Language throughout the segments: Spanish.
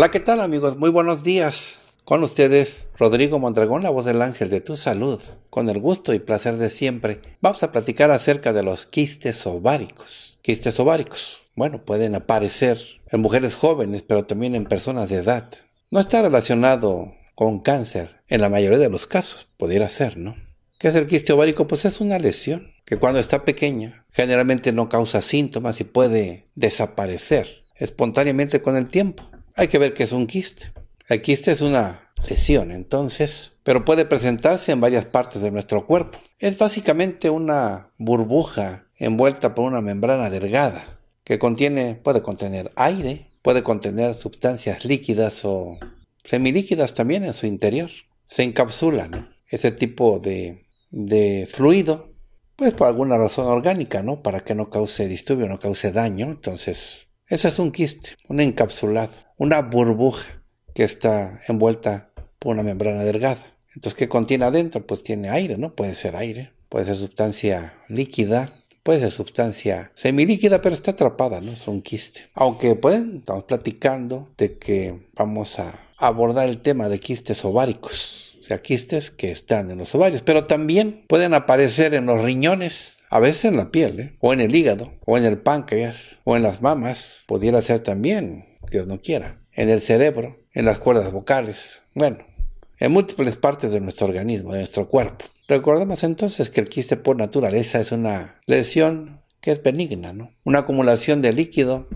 Hola, ¿qué tal amigos? Muy buenos días. Con ustedes, Rodrigo Mondragón, la voz del ángel de tu salud. Con el gusto y placer de siempre, vamos a platicar acerca de los quistes ováricos. Quistes ováricos, bueno, pueden aparecer en mujeres jóvenes, pero también en personas de edad. No está relacionado con cáncer, en la mayoría de los casos, pudiera ser, ¿no? ¿Qué es el quiste ovárico? Pues es una lesión que cuando está pequeña generalmente no causa síntomas y puede desaparecer espontáneamente con el tiempo. Hay que ver qué es un quiste. El quiste es una lesión, entonces, pero puede presentarse en varias partes de nuestro cuerpo. Es básicamente una burbuja envuelta por una membrana delgada que contiene, puede contener aire, puede contener sustancias líquidas o semilíquidas también en su interior. Se encapsula ese tipo de, de fluido, pues por alguna razón orgánica, ¿no? Para que no cause disturbio, no cause daño. Entonces, ese es un quiste, un encapsulado una burbuja que está envuelta por una membrana delgada. Entonces, ¿qué contiene adentro? Pues tiene aire, ¿no? Puede ser aire, puede ser sustancia líquida, puede ser sustancia semilíquida, pero está atrapada, ¿no? Es un quiste. Aunque, pues, estamos platicando de que vamos a abordar el tema de quistes ováricos. O sea, quistes que están en los ovarios, pero también pueden aparecer en los riñones, a veces en la piel, ¿eh? o en el hígado, o en el páncreas, o en las mamas. Pudiera ser también Dios no quiera, en el cerebro, en las cuerdas vocales, bueno, en múltiples partes de nuestro organismo, de nuestro cuerpo. Recordemos entonces que el quiste por naturaleza es una lesión que es benigna, ¿no? Una acumulación de líquido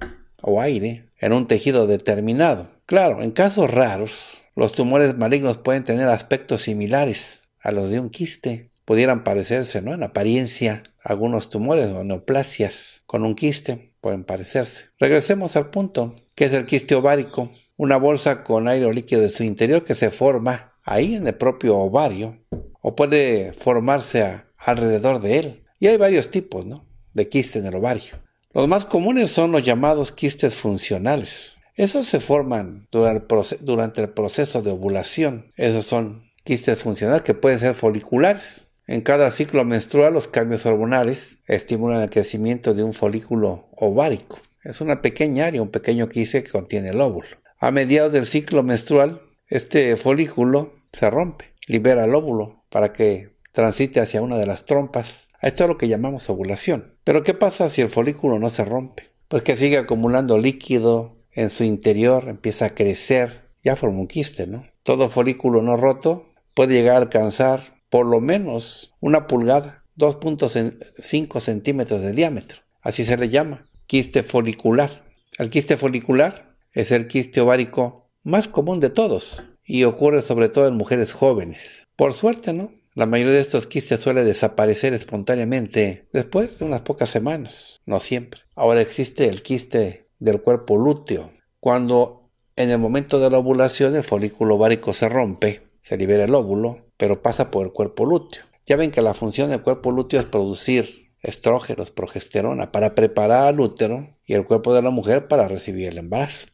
o aire en un tejido determinado. Claro, en casos raros, los tumores malignos pueden tener aspectos similares a los de un quiste. Pudieran parecerse, ¿no? En apariencia, algunos tumores o neoplasias con un quiste pueden parecerse. Regresemos al punto que es el quiste ovárico, una bolsa con aire o líquido de su interior que se forma ahí en el propio ovario o puede formarse alrededor de él. Y hay varios tipos de quistes en el ovario. Los más comunes son los llamados quistes funcionales. Esos se forman durante el proceso de ovulación. Esos son quistes funcionales que pueden ser foliculares. En cada ciclo menstrual los cambios hormonales estimulan el crecimiento de un folículo ovárico. Es una pequeña área, un pequeño quise que contiene el óvulo. A mediados del ciclo menstrual, este folículo se rompe, libera el óvulo para que transite hacia una de las trompas. Esto es lo que llamamos ovulación. Pero ¿qué pasa si el folículo no se rompe? Pues que sigue acumulando líquido en su interior, empieza a crecer, ya forma un quiste, ¿no? Todo folículo no roto puede llegar a alcanzar por lo menos una pulgada, 2.5 centímetros de diámetro, así se le llama quiste folicular. El quiste folicular es el quiste ovárico más común de todos y ocurre sobre todo en mujeres jóvenes. Por suerte, ¿no? La mayoría de estos quistes suele desaparecer espontáneamente después de unas pocas semanas, no siempre. Ahora existe el quiste del cuerpo lúteo. Cuando en el momento de la ovulación el folículo ovárico se rompe, se libera el óvulo, pero pasa por el cuerpo lúteo. Ya ven que la función del cuerpo lúteo es producir estrógenos, progesterona, para preparar al útero y el cuerpo de la mujer para recibir el embarazo.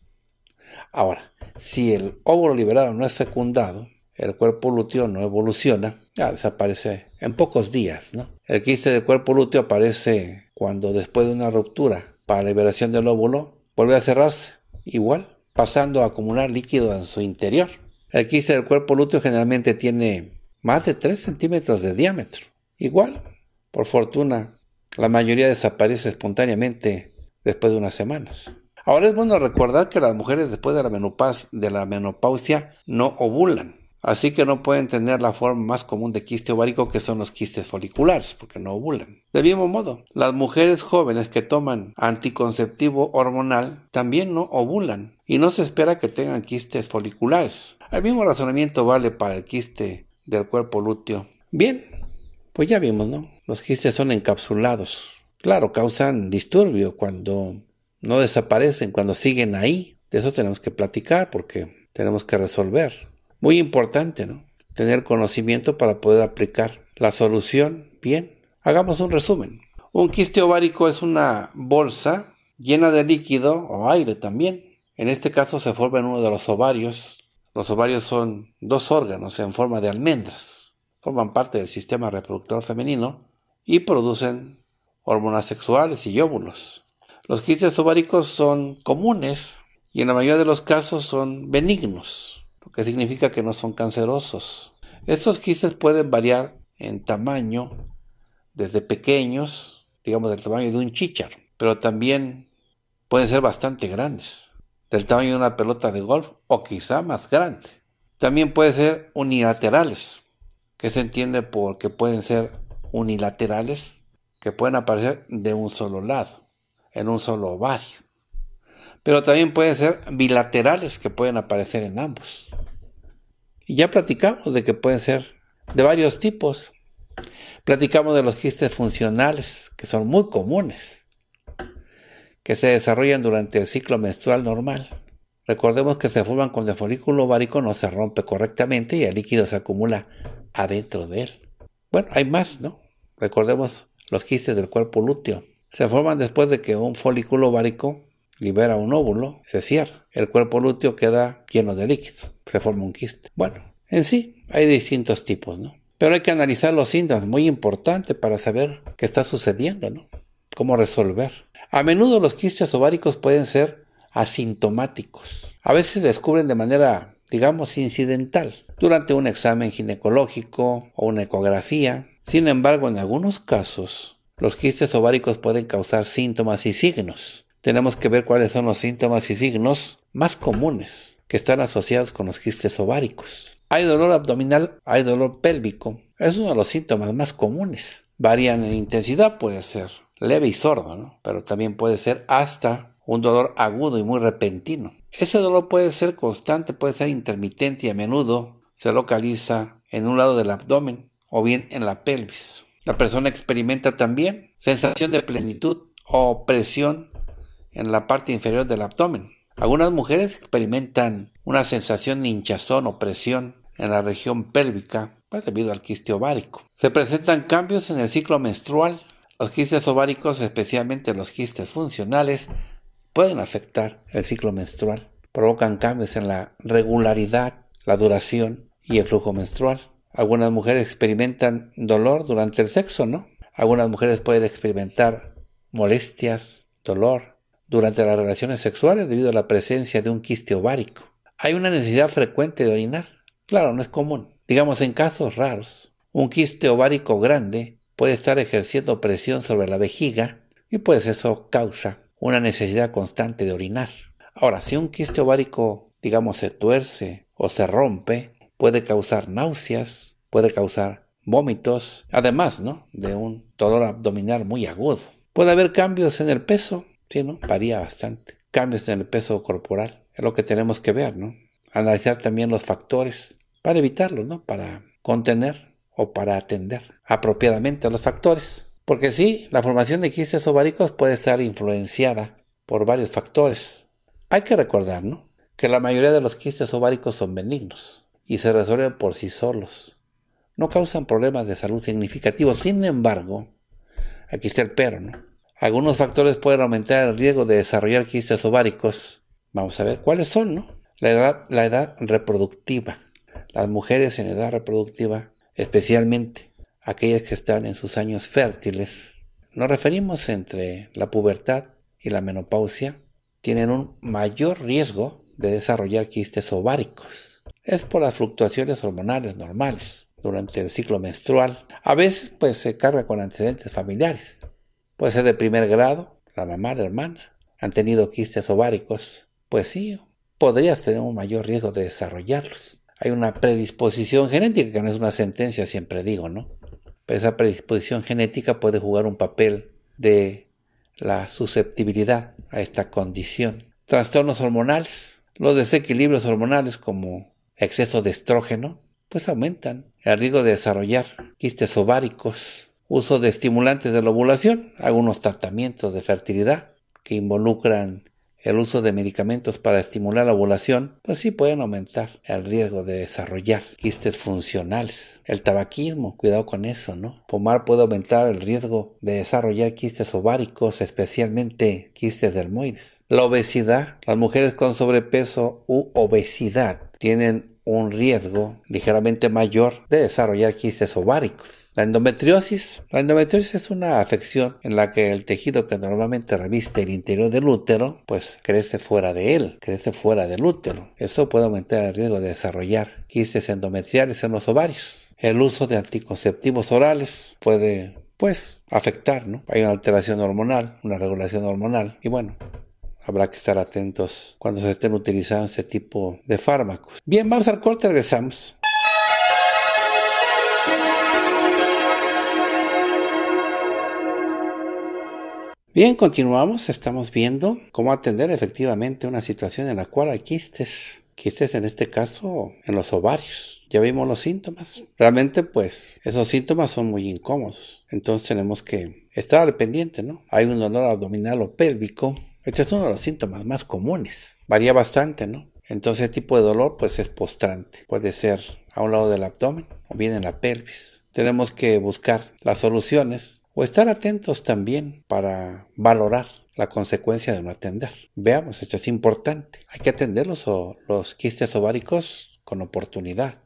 Ahora, si el óvulo liberado no es fecundado, el cuerpo lúteo no evoluciona, ya desaparece en pocos días. El quiste del cuerpo lúteo aparece cuando después de una ruptura para liberación del óvulo vuelve a cerrarse, igual, pasando a acumular líquido en su interior. El quiste del cuerpo lúteo generalmente tiene más de 3 centímetros de diámetro, igual. Por fortuna, la mayoría desaparece espontáneamente después de unas semanas. Ahora es bueno recordar que las mujeres después de la, menopausia, de la menopausia no ovulan, así que no pueden tener la forma más común de quiste ovárico que son los quistes foliculares, porque no ovulan. De mismo modo, las mujeres jóvenes que toman anticonceptivo hormonal también no ovulan y no se espera que tengan quistes foliculares. El mismo razonamiento vale para el quiste del cuerpo lúteo. Bien, pues ya vimos, ¿no? Los quistes son encapsulados. Claro, causan disturbio cuando no desaparecen, cuando siguen ahí. De eso tenemos que platicar porque tenemos que resolver. Muy importante, ¿no? Tener conocimiento para poder aplicar la solución bien. Hagamos un resumen. Un quiste ovárico es una bolsa llena de líquido o aire también. En este caso se forma en uno de los ovarios. Los ovarios son dos órganos en forma de almendras. Forman parte del sistema reproductor femenino y producen hormonas sexuales y óvulos. Los quistes ováricos son comunes y en la mayoría de los casos son benignos, lo que significa que no son cancerosos. Estos quistes pueden variar en tamaño desde pequeños, digamos del tamaño de un chícharo, pero también pueden ser bastante grandes, del tamaño de una pelota de golf o quizá más grande. También pueden ser unilaterales, que se entiende porque pueden ser unilaterales que pueden aparecer de un solo lado, en un solo ovario. Pero también pueden ser bilaterales que pueden aparecer en ambos. Y ya platicamos de que pueden ser de varios tipos. Platicamos de los quistes funcionales, que son muy comunes, que se desarrollan durante el ciclo menstrual normal. Recordemos que se forman cuando el folículo ovárico no se rompe correctamente y el líquido se acumula adentro de él. Bueno, hay más, ¿no? Recordemos los quistes del cuerpo lúteo. Se forman después de que un folículo ovárico libera un óvulo, se cierra. El cuerpo lúteo queda lleno de líquido. Se forma un quiste. Bueno, en sí hay distintos tipos, ¿no? Pero hay que analizar los síntomas, muy importante para saber qué está sucediendo, ¿no? Cómo resolver. A menudo los quistes ováricos pueden ser asintomáticos. A veces se descubren de manera, digamos, incidental, durante un examen ginecológico o una ecografía, sin embargo, en algunos casos, los quistes ováricos pueden causar síntomas y signos. Tenemos que ver cuáles son los síntomas y signos más comunes que están asociados con los quistes ováricos. Hay dolor abdominal, hay dolor pélvico. Es uno de los síntomas más comunes. Varían en intensidad, puede ser leve y sordo, pero también puede ser hasta un dolor agudo y muy repentino. Ese dolor puede ser constante, puede ser intermitente y a menudo se localiza en un lado del abdomen o bien en la pelvis. La persona experimenta también sensación de plenitud o presión en la parte inferior del abdomen. Algunas mujeres experimentan una sensación de hinchazón o presión en la región pélvica pues, debido al quiste ovárico. Se presentan cambios en el ciclo menstrual. Los quistes ováricos, especialmente los quistes funcionales, pueden afectar el ciclo menstrual. Provocan cambios en la regularidad, la duración y el flujo menstrual. Algunas mujeres experimentan dolor durante el sexo, ¿no? Algunas mujeres pueden experimentar molestias, dolor durante las relaciones sexuales debido a la presencia de un quiste ovárico. Hay una necesidad frecuente de orinar. Claro, no es común. Digamos en casos raros, un quiste ovárico grande puede estar ejerciendo presión sobre la vejiga y pues eso causa una necesidad constante de orinar. Ahora, si un quiste ovárico, digamos, se tuerce o se rompe, puede causar náuseas, puede causar vómitos, además ¿no? de un dolor abdominal muy agudo. Puede haber cambios en el peso, sí, ¿no? Varía bastante. Cambios en el peso corporal, es lo que tenemos que ver, ¿no? Analizar también los factores para evitarlo, ¿no? Para contener o para atender apropiadamente a los factores. Porque sí, la formación de quistes ováricos puede estar influenciada por varios factores. Hay que recordar, ¿no? Que la mayoría de los quistes ováricos son benignos y se resuelven por sí solos. No causan problemas de salud significativos. Sin embargo, aquí está el pero, ¿no? Algunos factores pueden aumentar el riesgo de desarrollar quistes ováricos. Vamos a ver cuáles son, ¿no? La edad, la edad reproductiva. Las mujeres en edad reproductiva, especialmente aquellas que están en sus años fértiles, nos referimos entre la pubertad y la menopausia, tienen un mayor riesgo de desarrollar quistes ováricos es por las fluctuaciones hormonales normales durante el ciclo menstrual. A veces pues se carga con antecedentes familiares. Puede ser de primer grado, la mamá, la hermana. Han tenido quistes ováricos. Pues sí, podrías tener un mayor riesgo de desarrollarlos. Hay una predisposición genética, que no es una sentencia, siempre digo, ¿no? Pero esa predisposición genética puede jugar un papel de la susceptibilidad a esta condición. Trastornos hormonales, los desequilibrios hormonales como exceso de estrógeno, pues aumentan el riesgo de desarrollar quistes ováricos, uso de estimulantes de la ovulación, algunos tratamientos de fertilidad que involucran el uso de medicamentos para estimular la ovulación, pues sí pueden aumentar el riesgo de desarrollar quistes funcionales. El tabaquismo, cuidado con eso, ¿no? Fumar puede aumentar el riesgo de desarrollar quistes ováricos, especialmente quistes dermoides. La obesidad, las mujeres con sobrepeso u obesidad tienen un riesgo ligeramente mayor de desarrollar quistes ováricos. La endometriosis. La endometriosis es una afección en la que el tejido que normalmente reviste el interior del útero, pues crece fuera de él, crece fuera del útero. Esto puede aumentar el riesgo de desarrollar quistes endometriales en los ovarios. El uso de anticonceptivos orales puede, pues, afectar, ¿no? Hay una alteración hormonal, una regulación hormonal y bueno, habrá que estar atentos cuando se estén utilizando ese tipo de fármacos. Bien, vamos al corte, regresamos. Bien, continuamos. Estamos viendo cómo atender efectivamente una situación en la cual hay quistes. Quistes en este caso en los ovarios. Ya vimos los síntomas. Realmente pues esos síntomas son muy incómodos. Entonces tenemos que estar al pendiente, ¿no? Hay un dolor abdominal o pélvico esto es uno de los síntomas más comunes. Varía bastante, ¿no? Entonces, el tipo de dolor pues es postrante. Puede ser a un lado del abdomen o bien en la pelvis. Tenemos que buscar las soluciones o estar atentos también para valorar la consecuencia de no atender. Veamos, esto es importante. Hay que atender los, los quistes ováricos con oportunidad,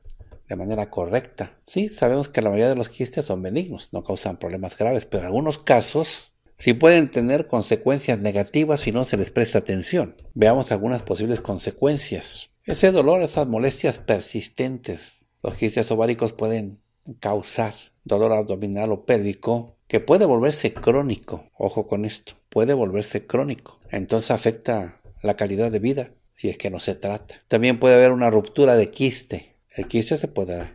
de manera correcta. Sí, sabemos que la mayoría de los quistes son benignos, no causan problemas graves, pero en algunos casos si pueden tener consecuencias negativas si no se les presta atención. Veamos algunas posibles consecuencias. Ese dolor, esas molestias persistentes, los quistes ováricos pueden causar dolor abdominal o pérdico que puede volverse crónico. Ojo con esto, puede volverse crónico. Entonces afecta la calidad de vida si es que no se trata. También puede haber una ruptura de quiste. El quiste se puede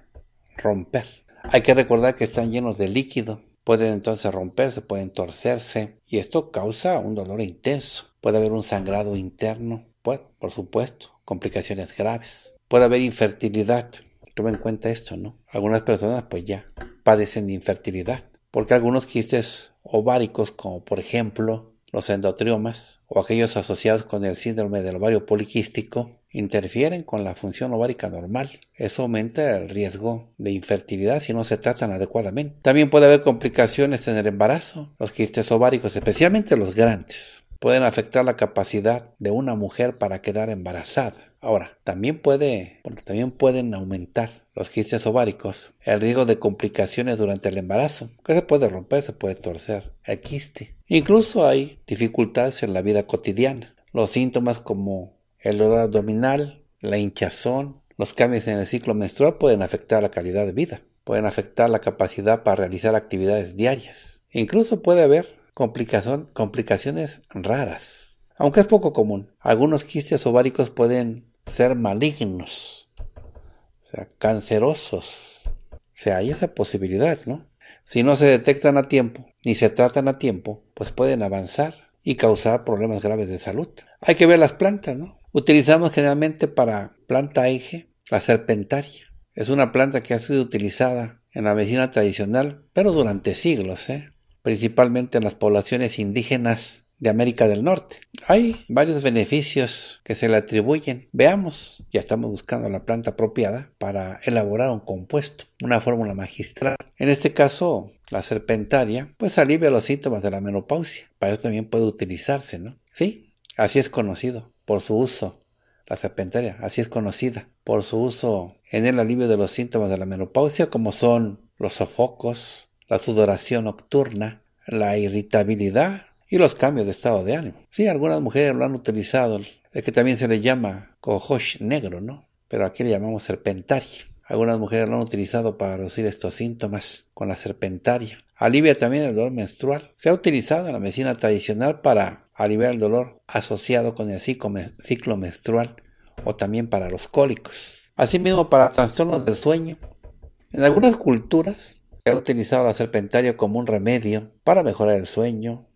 romper. Hay que recordar que están llenos de líquido Pueden entonces romperse, pueden torcerse y esto causa un dolor intenso. Puede haber un sangrado interno, pues, por supuesto, complicaciones graves. Puede haber infertilidad. tomen en cuenta esto, ¿no? Algunas personas pues ya padecen de infertilidad porque algunos quistes ováricos, como por ejemplo los endotriomas o aquellos asociados con el síndrome del ovario poliquístico, interfieren con la función ovárica normal. Eso aumenta el riesgo de infertilidad si no se tratan adecuadamente. También puede haber complicaciones en el embarazo. Los quistes ováricos, especialmente los grandes, pueden afectar la capacidad de una mujer para quedar embarazada. Ahora, también, puede, bueno, también pueden aumentar los quistes ováricos, el riesgo de complicaciones durante el embarazo, que se puede romper, se puede torcer, el quiste. Incluso hay dificultades en la vida cotidiana. Los síntomas como el dolor abdominal, la hinchazón, los cambios en el ciclo menstrual pueden afectar la calidad de vida, pueden afectar la capacidad para realizar actividades diarias. Incluso puede haber complicaciones raras, aunque es poco común. Algunos quistes ováricos pueden ser malignos, o sea, cancerosos. O sea, hay esa posibilidad, ¿no? Si no se detectan a tiempo, ni se tratan a tiempo, pues pueden avanzar y causar problemas graves de salud. Hay que ver las plantas, ¿no? Utilizamos generalmente para planta eje la serpentaria. Es una planta que ha sido utilizada en la medicina tradicional, pero durante siglos, ¿eh? principalmente en las poblaciones indígenas de América del Norte. Hay varios beneficios que se le atribuyen. Veamos, ya estamos buscando la planta apropiada para elaborar un compuesto, una fórmula magistral. En este caso, la serpentaria, pues alivia los síntomas de la menopausia. Para eso también puede utilizarse, ¿no? Sí, así es conocido por su uso. La serpentaria, así es conocida, por su uso en el alivio de los síntomas de la menopausia, como son los sofocos, la sudoración nocturna, la irritabilidad y los cambios de estado de ánimo. Sí, algunas mujeres lo han utilizado, es que también se le llama cojosh negro, ¿no? Pero aquí le llamamos serpentaria. Algunas mujeres lo han utilizado para reducir estos síntomas con la serpentaria. Alivia también el dolor menstrual. Se ha utilizado en la medicina tradicional para aliviar el dolor asociado con el ciclo menstrual o también para los cólicos. Asimismo, para trastornos del sueño. En algunas culturas se ha utilizado la serpentaria como un remedio para mejorar el sueño,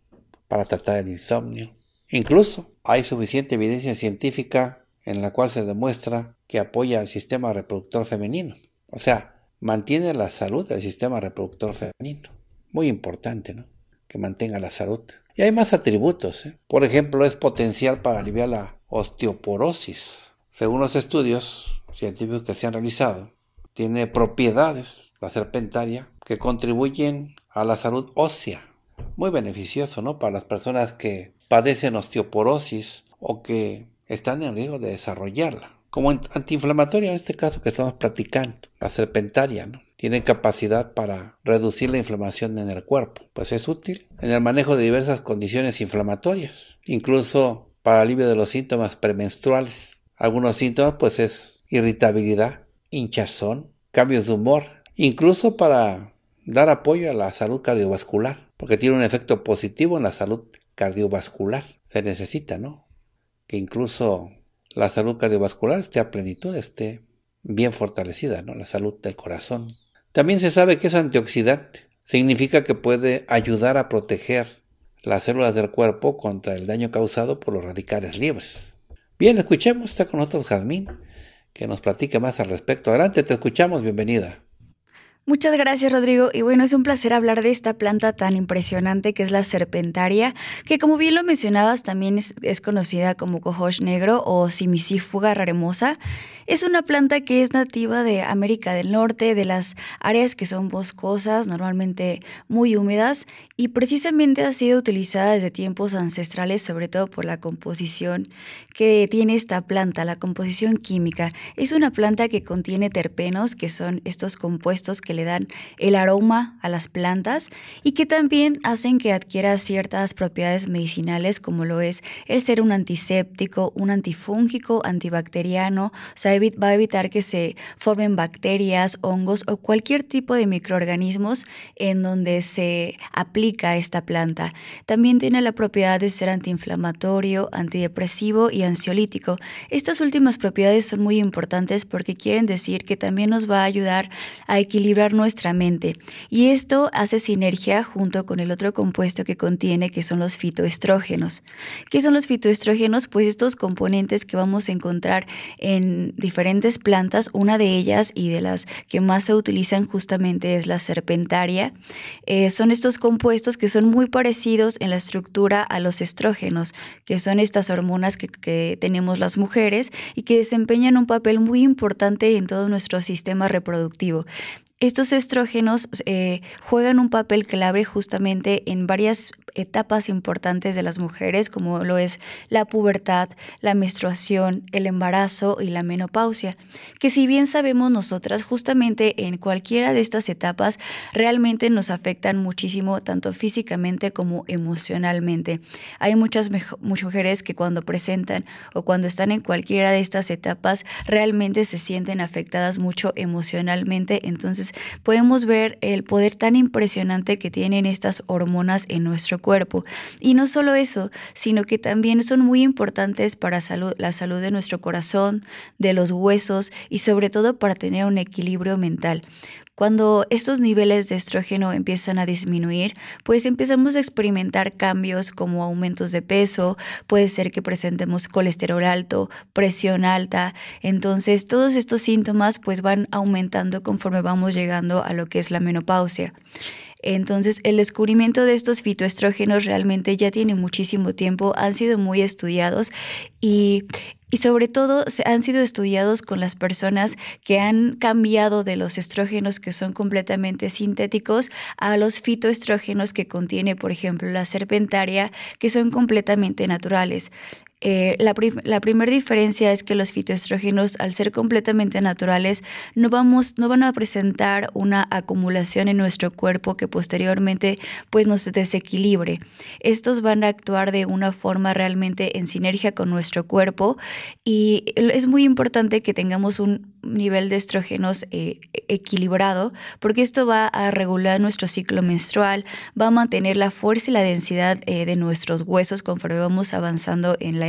para tratar el insomnio. Incluso hay suficiente evidencia científica en la cual se demuestra que apoya al sistema reproductor femenino. O sea, mantiene la salud del sistema reproductor femenino. Muy importante, ¿no? Que mantenga la salud. Y hay más atributos. ¿eh? Por ejemplo, es potencial para aliviar la osteoporosis. Según los estudios científicos que se han realizado, tiene propiedades, la serpentaria, que contribuyen a la salud ósea. Muy beneficioso, ¿no? Para las personas que padecen osteoporosis o que están en riesgo de desarrollarla como antiinflamatoria, en este caso que estamos platicando, la serpentaria, ¿no? Tiene capacidad para reducir la inflamación en el cuerpo, pues es útil en el manejo de diversas condiciones inflamatorias, incluso para alivio de los síntomas premenstruales. Algunos síntomas pues es irritabilidad, hinchazón, cambios de humor, incluso para dar apoyo a la salud cardiovascular, porque tiene un efecto positivo en la salud cardiovascular. Se necesita, ¿no? Que incluso la salud cardiovascular esté a plenitud, esté bien fortalecida, ¿no? La salud del corazón. También se sabe que es antioxidante. Significa que puede ayudar a proteger las células del cuerpo contra el daño causado por los radicales libres. Bien, escuchemos, está con nosotros Jazmín, que nos platique más al respecto. Adelante, te escuchamos, bienvenida. Muchas gracias Rodrigo y bueno, es un placer hablar de esta planta tan impresionante que es la serpentaria, que como bien lo mencionabas también es, conocida como cojosh negro o simicífuga raremosa. Es una planta que es nativa de América del Norte, de las áreas que son boscosas, normalmente muy húmedas, y precisamente ha sido utilizada desde tiempos ancestrales, sobre todo por la composición que tiene esta planta, la composición química. Es una planta que contiene terpenos, que son estos compuestos que le dan el aroma a las plantas y que también hacen que adquiera ciertas propiedades medicinales, como lo es el ser un antiséptico, un antifúngico, antibacteriano, o sea, va a evitar que se formen bacterias, hongos o cualquier tipo de microorganismos en donde se aplica esta planta. También tiene la propiedad de ser antiinflamatorio, antidepresivo y ansiolítico. Estas últimas propiedades son muy importantes porque quieren decir que también nos va a ayudar a equilibrar nuestra mente y esto hace sinergia junto con el otro compuesto que contiene que son los fitoestrógenos. ¿Qué son los fitoestrógenos? Pues estos componentes que vamos a encontrar en diferentes plantas. Una de ellas y de las que más se utilizan justamente es la serpentaria. Eh, son estos compuestos que son muy parecidos en la estructura a los estrógenos, que son estas hormonas que, que tenemos las mujeres y que desempeñan un papel muy importante en todo nuestro sistema reproductivo. Estos estrógenos eh, juegan un papel clave justamente en varias etapas importantes de las mujeres, como lo es la pubertad, la menstruación, el embarazo y la menopausia, que si bien sabemos nosotras, justamente en cualquiera de estas etapas realmente nos afectan muchísimo, tanto físicamente como emocionalmente. Hay muchas mujeres que cuando presentan o cuando están en cualquiera de estas etapas realmente se sienten afectadas mucho emocionalmente, entonces podemos ver el poder tan impresionante que tienen estas hormonas en nuestro cuerpo. Y no solo eso, sino que también son muy importantes para la salud de nuestro corazón, de los huesos y sobre todo para tener un equilibrio mental. Cuando estos niveles de estrógeno empiezan a disminuir, pues empezamos a experimentar cambios como aumentos de peso, puede ser que presentemos colesterol alto, presión alta, entonces todos estos síntomas pues van aumentando conforme vamos llegando a lo que es la menopausia. Entonces, el descubrimiento de estos fitoestrógenos realmente ya tiene muchísimo tiempo, han sido muy estudiados y sobre todo han sido estudiados con las personas que han cambiado de los estrógenos que son completamente sintéticos a los fitoestrógenos que contiene, por ejemplo, la serpentaria, que son completamente naturales. Eh, la, la primera diferencia es que los fitoestrógenos, al ser completamente naturales, no, vamos, no van a presentar una acumulación en nuestro cuerpo que posteriormente pues, nos desequilibre. Estos van a actuar de una forma realmente en sinergia con nuestro cuerpo y es muy importante que tengamos un nivel de estrógenos eh, equilibrado porque esto va a regular nuestro ciclo menstrual, va a mantener la fuerza y la densidad eh, de nuestros huesos conforme vamos avanzando en la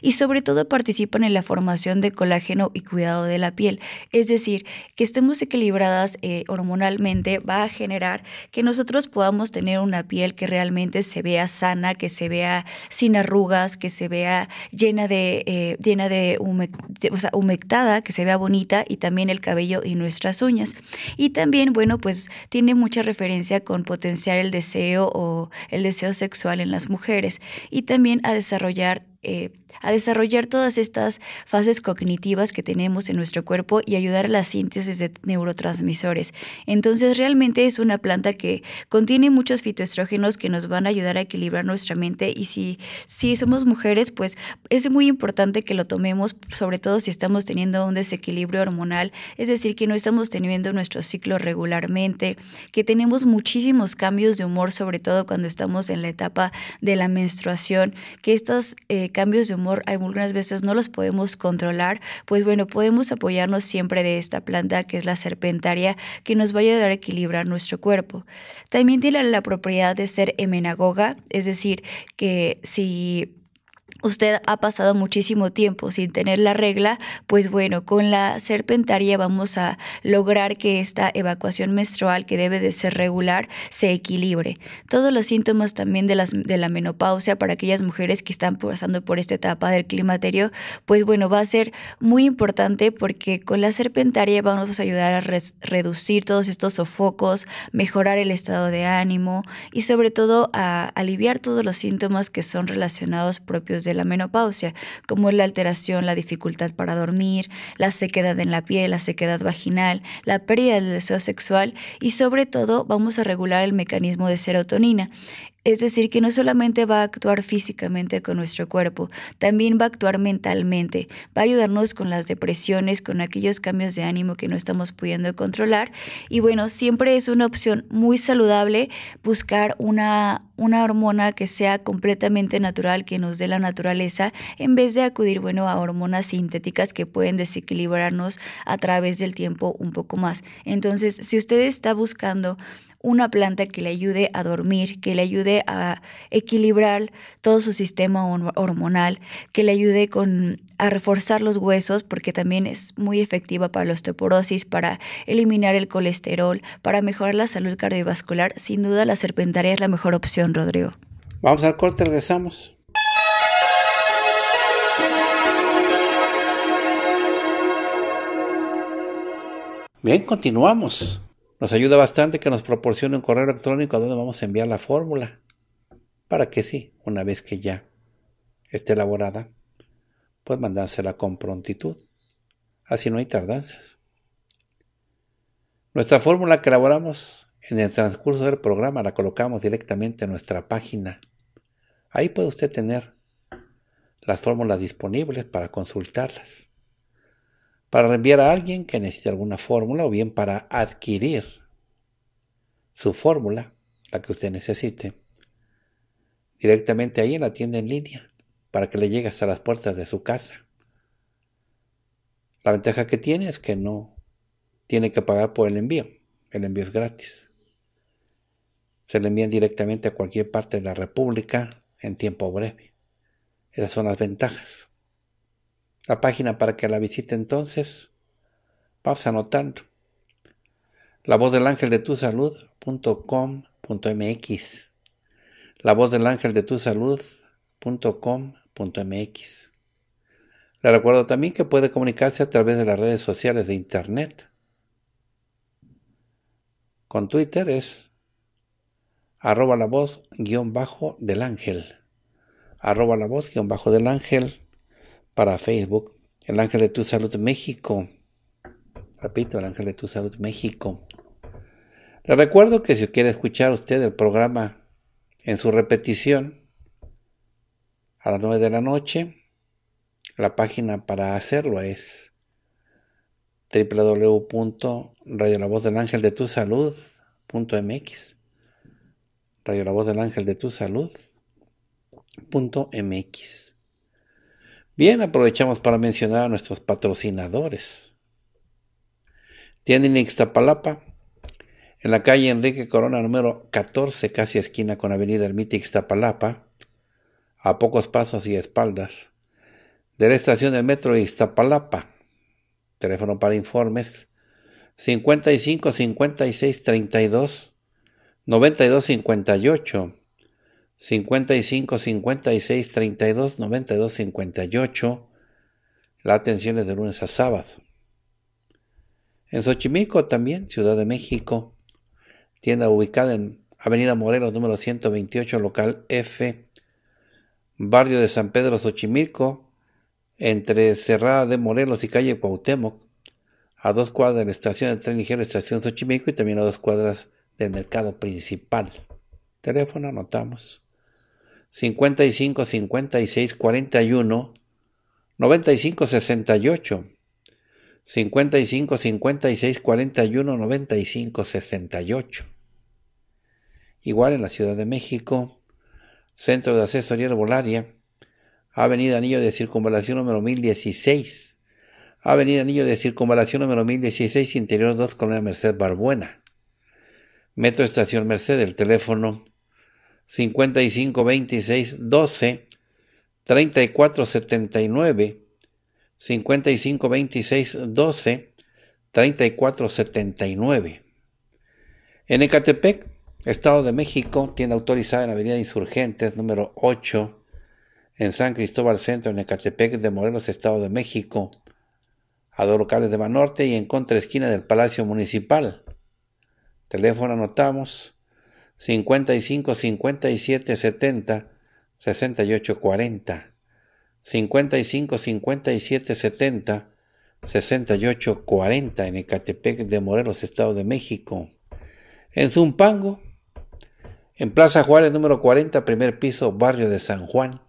y sobre todo participan en la formación de colágeno y cuidado de la piel. Es decir, que estemos equilibradas eh, hormonalmente va a generar que nosotros podamos tener una piel que realmente se vea sana, que se vea sin arrugas, que se vea llena de, eh, llena de o sea, humectada, que se vea bonita y también el cabello y nuestras uñas. Y también, bueno, pues tiene mucha referencia con potenciar el deseo o el deseo sexual en las mujeres y también a desarrollar eh, a desarrollar todas estas fases cognitivas que tenemos en nuestro cuerpo y ayudar a la síntesis de neurotransmisores. Entonces realmente es una planta que contiene muchos fitoestrógenos que nos van a ayudar a equilibrar nuestra mente y si, si somos mujeres pues es muy importante que lo tomemos sobre todo si estamos teniendo un desequilibrio hormonal, es decir que no estamos teniendo nuestro ciclo regularmente, que tenemos muchísimos cambios de humor sobre todo cuando estamos en la etapa de la menstruación, que estos eh, cambios de humor, algunas veces no los podemos controlar, pues bueno, podemos apoyarnos siempre de esta planta que es la serpentaria, que nos va a ayudar a equilibrar nuestro cuerpo. También tiene la propiedad de ser emenagoga, es decir, que si usted ha pasado muchísimo tiempo sin tener la regla, pues bueno, con la serpentaria vamos a lograr que esta evacuación menstrual que debe de ser regular se equilibre. Todos los síntomas también de, las, de la menopausia para aquellas mujeres que están pasando por esta etapa del climaterio, pues bueno, va a ser muy importante porque con la serpentaria vamos a ayudar a reducir todos estos sofocos, mejorar el estado de ánimo y sobre todo a aliviar todos los síntomas que son relacionados propios de de la menopausia, como es la alteración, la dificultad para dormir, la sequedad en la piel, la sequedad vaginal, la pérdida del deseo sexual y sobre todo vamos a regular el mecanismo de serotonina. Es decir, que no solamente va a actuar físicamente con nuestro cuerpo, también va a actuar mentalmente, va a ayudarnos con las depresiones, con aquellos cambios de ánimo que no estamos pudiendo controlar. Y bueno, siempre es una opción muy saludable buscar una, una hormona que sea completamente natural, que nos dé la naturaleza, en vez de acudir, bueno, a hormonas sintéticas que pueden desequilibrarnos a través del tiempo un poco más. Entonces, si usted está buscando una planta que le ayude a dormir, que le ayude a equilibrar todo su sistema hormonal, que le ayude a reforzar los huesos, porque también es muy efectiva para la osteoporosis, para eliminar el colesterol, para mejorar la salud cardiovascular. Sin duda la serpentaria es la mejor opción, Rodrigo. Vamos al corte, regresamos. Bien, continuamos. Nos ayuda bastante que nos proporcione un correo electrónico a donde vamos a enviar la fórmula. Para que sí, una vez que ya esté elaborada, pues mandársela con prontitud. Así no hay tardanzas. Nuestra fórmula que elaboramos en el transcurso del programa la colocamos directamente en nuestra página. Ahí puede usted tener las fórmulas disponibles para consultarlas para enviar a alguien que necesite alguna fórmula o bien para adquirir su fórmula, la que usted necesite, directamente ahí en la tienda en línea para que le llegue hasta las puertas de su casa. La ventaja que tiene es que no tiene que pagar por el envío. El envío es gratis. Se le envían directamente a cualquier parte de la República en tiempo breve. Esas son las ventajas la página para que la visite entonces. Vamos anotando. La voz del ángel de tu La voz del ángel de tu Le recuerdo también que puede comunicarse a través de las redes sociales de Internet. Con Twitter es arroba la voz guión bajo del ángel. Arroba la voz guión bajo del ángel para Facebook, el Ángel de Tu Salud México. Repito, el Ángel de Tu Salud México. Le recuerdo que si quiere escuchar usted el programa en su repetición, a las 9 de la noche, la página para hacerlo es www.radiolavozdelaangeldetusalud.mx Radio La Voz del Ángel de Tu Salud.mx Bien, aprovechamos para mencionar a nuestros patrocinadores. Tienen Ixtapalapa, en la calle Enrique Corona número 14, casi esquina con Avenida Ermita Ixtapalapa, a pocos pasos y espaldas, de la estación del metro Ixtapalapa. Teléfono para informes 55 56 32 92 58 55 56 32 92 58. La atención es de lunes a sábado. En Xochimilco también, Ciudad de México, tienda ubicada en Avenida Morelos número 128, local F, barrio de San Pedro Xochimilco, entre Cerrada de Morelos y calle Cuauhtémoc, a dos cuadras de la estación del tren ligero Estación Xochimilco y también a dos cuadras del mercado principal. Teléfono anotamos 55 56 41 95 68 55 56 41 95 68 Igual en la Ciudad de México, Centro de Asesoría Herbolaria, Avenida Anillo de Circunvalación número 1016, Avenida Anillo de Circunvalación número 1016, Interior 2, Colonia Merced Barbuena, Metro Estación Merced, el teléfono 55 26 12 34 79 55 26 12 34 79 en Ecatepec, Estado de México, tienda autorizada en Avenida Insurgentes número 8 en San Cristóbal Centro en Ecatepec de Morelos, Estado de México, a dos locales de manorte y en contra esquina del Palacio Municipal. Teléfono anotamos 55 57 70 68 40. 55 57 70 68 40 en Ecatepec de Morelos, Estado de México. En Zumpango, en Plaza Juárez número 40, primer piso, barrio de San Juan,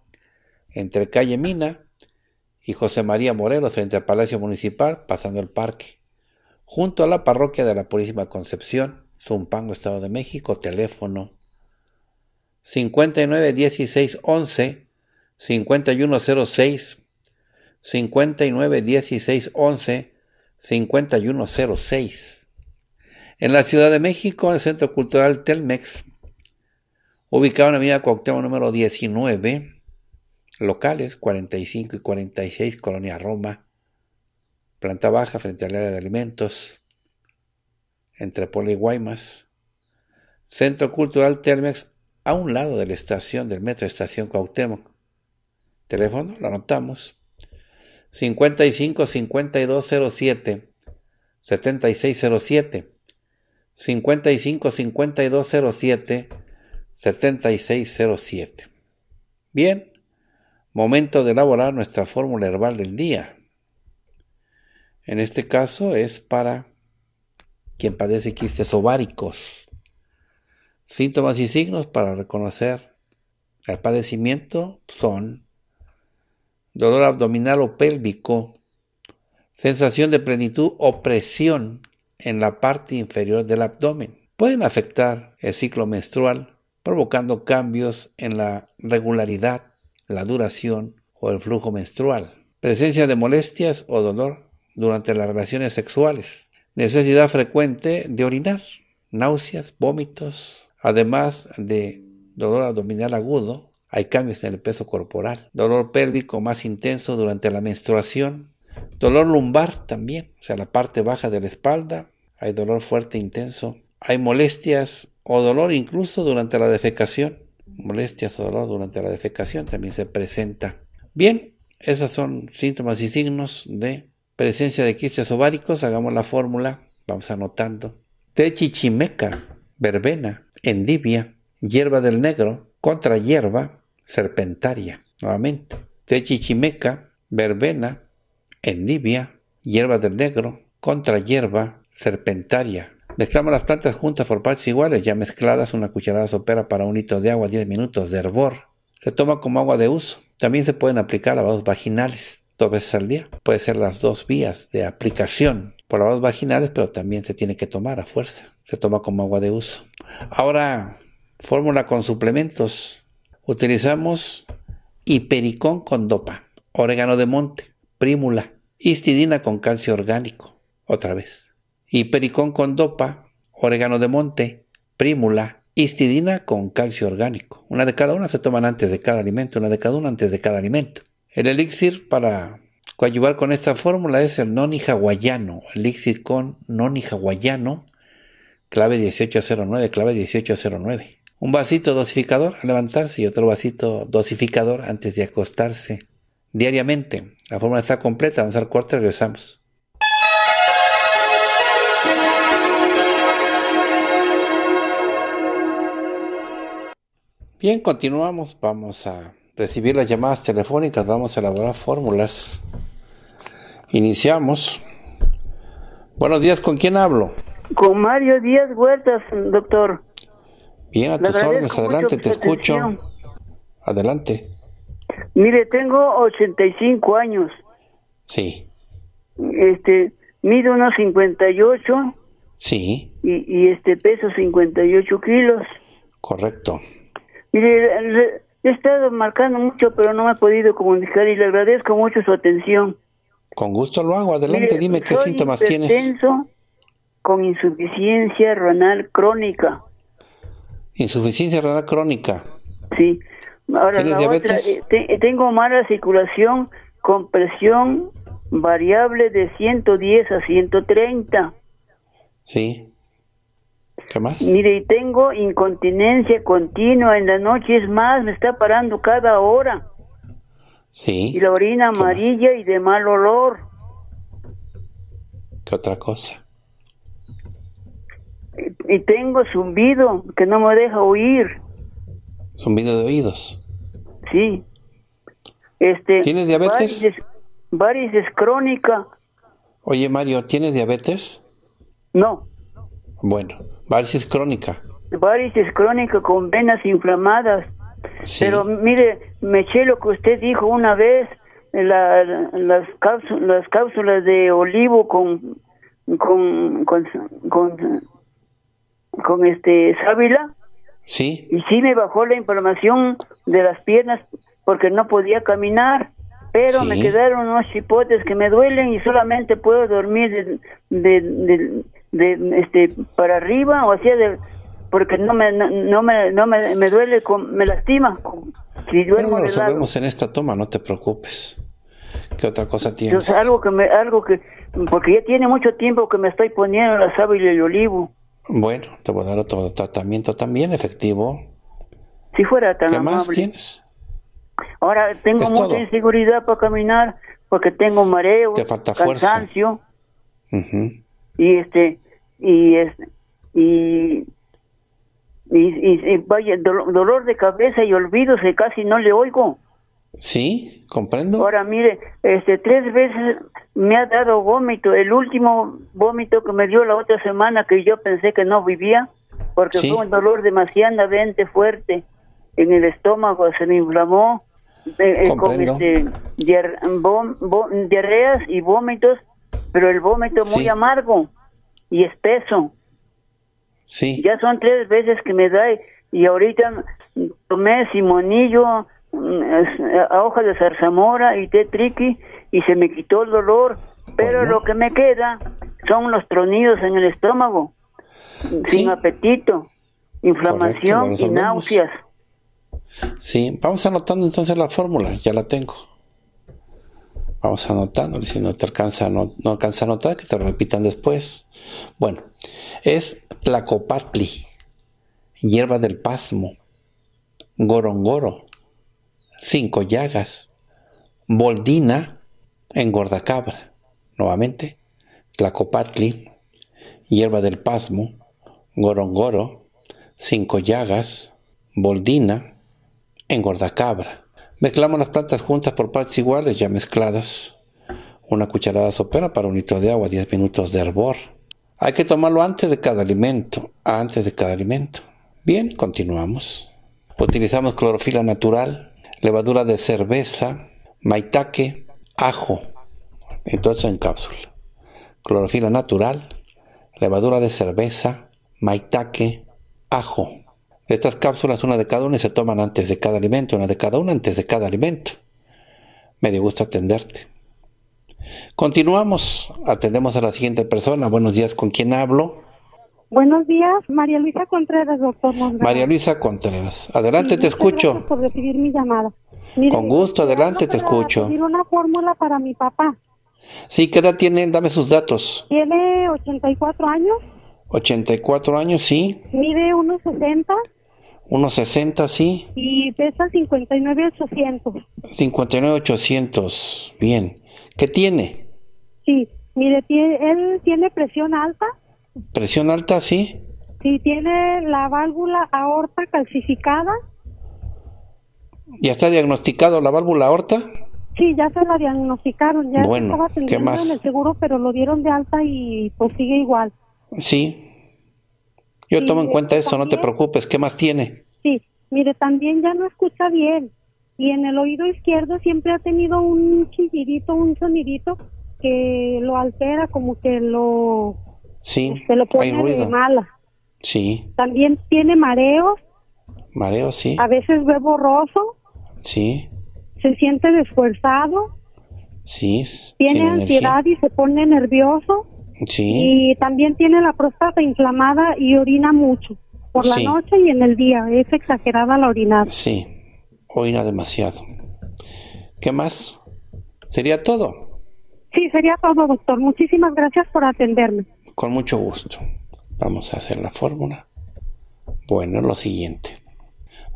entre calle Mina y José María Morelos, frente al Palacio Municipal, pasando el parque, junto a la parroquia de la Purísima Concepción Zumpango, Estado de México, teléfono 591611 5106 591611 5106. En la Ciudad de México, el Centro Cultural Telmex, ubicado en la avenida Cuauhtémoc número 19, locales 45 y 46, Colonia Roma, planta baja frente al área de alimentos, entre Poli y Guaymas. Centro Cultural Telmex a un lado de la estación del metro Estación Cuauhtémoc. Teléfono, lo anotamos. 55 5207 7607 55 5207 7607. Bien, momento de elaborar nuestra fórmula herbal del día. En este caso es para quien padece quistes ováricos. Síntomas y signos para reconocer el padecimiento son dolor abdominal o pélvico, sensación de plenitud o presión en la parte inferior del abdomen. Pueden afectar el ciclo menstrual, provocando cambios en la regularidad, la duración o el flujo menstrual. Presencia de molestias o dolor durante las relaciones sexuales necesidad frecuente de orinar, náuseas, vómitos, además de dolor abdominal agudo, hay cambios en el peso corporal, dolor pélvico más intenso durante la menstruación, dolor lumbar también, o sea, la parte baja de la espalda, hay dolor fuerte e intenso, hay molestias o dolor incluso durante la defecación, molestias o dolor durante la defecación también se presenta. Bien, esos son síntomas y signos de presencia de quistes ováricos, hagamos la fórmula, vamos anotando. techichimeca verbena, endivia, hierba del negro, contra hierba, serpentaria. Nuevamente, techichimeca verbena, endivia, hierba del negro, contra hierba, serpentaria. Mezclamos las plantas juntas por partes iguales, ya mezcladas, una cucharada sopera para un litro de agua, 10 minutos de hervor. Se toma como agua de uso. También se pueden aplicar lavados vaginales dos veces al día. Puede ser las dos vías de aplicación por las vaginales, pero también se tiene que tomar a fuerza. Se toma como agua de uso. Ahora, fórmula con suplementos. Utilizamos hipericón con dopa, orégano de monte, prímula, histidina con calcio orgánico, otra vez. Hipericón con dopa, orégano de monte, prímula, histidina con calcio orgánico. Una de cada una se toman antes de cada alimento, una de cada una antes de cada alimento. El elixir para coadyuvar con esta fórmula es el noni hawaiano, elixir con noni hawaiano, clave 1809, clave 1809. Un vasito dosificador a levantarse y otro vasito dosificador antes de acostarse diariamente. La fórmula está completa, vamos al cuarto y regresamos. Bien, continuamos. Vamos a recibir las llamadas telefónicas, vamos a elaborar fórmulas. Iniciamos. Buenos días, ¿con quién hablo? Con Mario Díaz Huertas, doctor. Bien, a tus órdenes, adelante, te escucho. Adelante. Mire, tengo 85 años. Sí. Este, mido unos 58. Sí. Y, y este peso 58 kilos. Correcto. Mire, He estado marcando mucho, pero no me ha podido comunicar y le agradezco mucho su atención. Con gusto lo hago. Adelante, dime qué síntomas tienes. con insuficiencia renal crónica. Insuficiencia renal crónica. Sí. Ahora, eh, eh, tengo mala circulación con presión variable de 110 a 130. Sí. ¿Qué más? tengo incontinencia continua en la noche, es más, me está parando cada hora. Sí. Y la orina amarilla y de mal olor. ¿Qué otra cosa? Y, tengo zumbido que no me deja oír. ¿Zumbido de oídos? Sí. Este, ¿Tienes diabetes? Varices, varices crónica. Oye, Mario, ¿tienes diabetes? No. Bueno, varices crónica. Varices crónica con venas inflamadas. Pero mire, me eché lo que usted dijo una vez, la, las, cápsulas, las cápsulas de olivo con con, con, este sábila. Sí. Y sí me bajó la inflamación de las piernas porque no podía caminar, pero me quedaron unos chipotes que me duelen y solamente puedo dormir de de este para arriba o hacia de porque no me no, me no me, me duele me lastima si duermo bueno, lo sabemos en esta toma no te preocupes qué otra cosa tienes algo que me algo que porque ya tiene mucho tiempo que me estoy poniendo la sábila y el olivo bueno te voy a dar otro tratamiento también efectivo si fuera tan qué amable. más tienes ahora tengo mucha inseguridad para caminar porque tengo mareo te falta cansancio fuerza y este y este, y y, vaya dolor de cabeza y olvido, casi no le oigo sí comprendo ahora mire este tres veces me ha dado vómito el último vómito que me dio la otra semana que yo pensé que no vivía porque fue un dolor demasiadamente fuerte en el estómago se me inflamó eh, eh, este, diarreas y vómitos pero el vómito muy amargo y espeso. Sí. Ya son tres veces que me da y ahorita tomé simonillo, a mm, eh, hoja de zarzamora y té triqui y se me quitó el dolor, pero lo que me queda son los tronidos en el estómago, sin apetito, inflamación y náuseas. Sí, vamos anotando entonces la fórmula, ya la tengo. Vamos anotando, si no te alcanza, no, alcanza a notar, que te repitan después. Bueno, es Tlacopatli, hierba del pasmo, gorongoro, cinco llagas, boldina, engordacabra. Nuevamente, Tlacopatli, hierba del pasmo, gorongoro, cinco llagas, boldina, engordacabra. Mezclamos las plantas juntas por partes iguales, ya mezcladas. Una cucharada sopera para un litro de agua, 10 minutos de hervor. Hay que tomarlo antes de cada alimento, antes de cada alimento. Bien, continuamos. Utilizamos clorofila natural, levadura de cerveza, maitaque, ajo, entonces en cápsula. Clorofila natural, levadura de cerveza, maitaque, ajo. Estas cápsulas, una de cada una, se toman antes de cada alimento, una de cada una antes de cada alimento. Me dio gusto atenderte. Continuamos, atendemos a la siguiente persona. Buenos días, ¿con quién hablo? Buenos días, María Luisa Contreras, doctor. María Luisa Contreras, adelante, te escucho. Gracias por recibir mi llamada. Con gusto, adelante, te escucho. Quiero una fórmula para mi papá. Sí, ¿qué edad tiene? Dame sus datos. Tiene 84 años. 84 años, sí. Mide unos 60. Unos 60, sí. Y pesa 59800. 59800, bien. ¿Qué tiene? Sí, mire, tiene, él tiene presión alta. ¿Presión alta, sí? Sí, tiene la válvula aorta calcificada. ¿Ya está diagnosticado la válvula aorta? Sí, ya se la diagnosticaron, ya estaba en el seguro, pero lo dieron de alta y pues sigue igual. Sí, yo tomo en cuenta eso, no te preocupes. ¿Qué más tiene? Sí, mire, también ya no escucha bien. Y en el oído izquierdo siempre ha tenido un chillidito, un sonidito que lo altera, como que lo. Sí, se lo pone hay ruido. mala. Sí. También tiene mareos. Mareos, sí. A veces ve borroso. Sí. Se siente desfuerzado. Sí. Tiene ansiedad y se pone nervioso. Y también tiene la próstata inflamada y orina mucho, por la noche y en el día. Es exagerada la orinada. Sí, orina demasiado. ¿Qué más? ¿Sería todo? Sí, sería todo, doctor. Muchísimas gracias por atenderme. Con mucho gusto. Vamos a hacer la fórmula. Bueno, lo siguiente.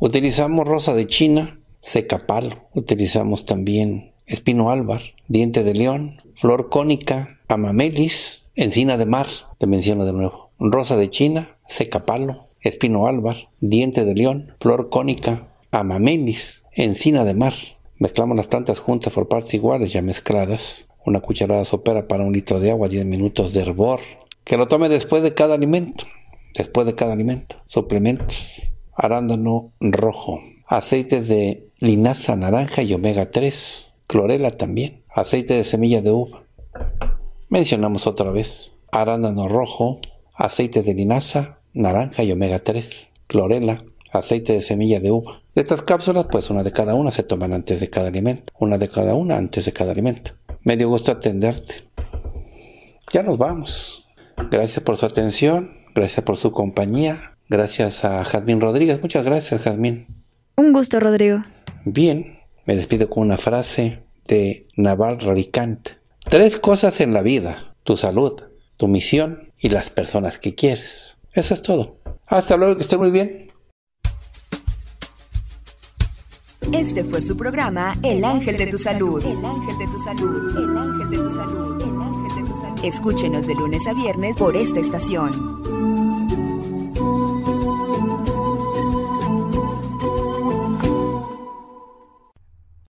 Utilizamos rosa de China, secapal, utilizamos también espino álvar, diente de león, flor cónica, amamelis, Encina de mar, te menciono de nuevo. Rosa de China, seca palo espino álvar, diente de león, flor cónica, amamenis encina de mar. Mezclamos las plantas juntas por partes iguales ya mezcladas. Una cucharada sopera para un litro de agua, 10 minutos de hervor. Que lo tome después de cada alimento. Después de cada alimento. Suplementos. Arándano rojo. Aceites de linaza, naranja y omega 3. Clorela también. Aceite de semilla de uva. Mencionamos otra vez arándano rojo, aceite de linaza, naranja y omega 3, clorela, aceite de semilla de uva. De estas cápsulas, pues una de cada una se toman antes de cada alimento, una de cada una antes de cada alimento. Me dio gusto atenderte. Ya nos vamos. Gracias por su atención, gracias por su compañía, gracias a Jazmín Rodríguez. Muchas gracias, Jazmín. Un gusto, Rodrigo. Bien, me despido con una frase de Naval Ravikant. Tres cosas en la vida, tu salud, tu misión y las personas que quieres. Eso es todo. Hasta luego, que esté muy bien. Este fue su programa El Ángel de tu Salud. El Ángel de tu Salud. El Ángel de Salud. El Ángel de tu Salud. Escúchenos de lunes a viernes por esta estación.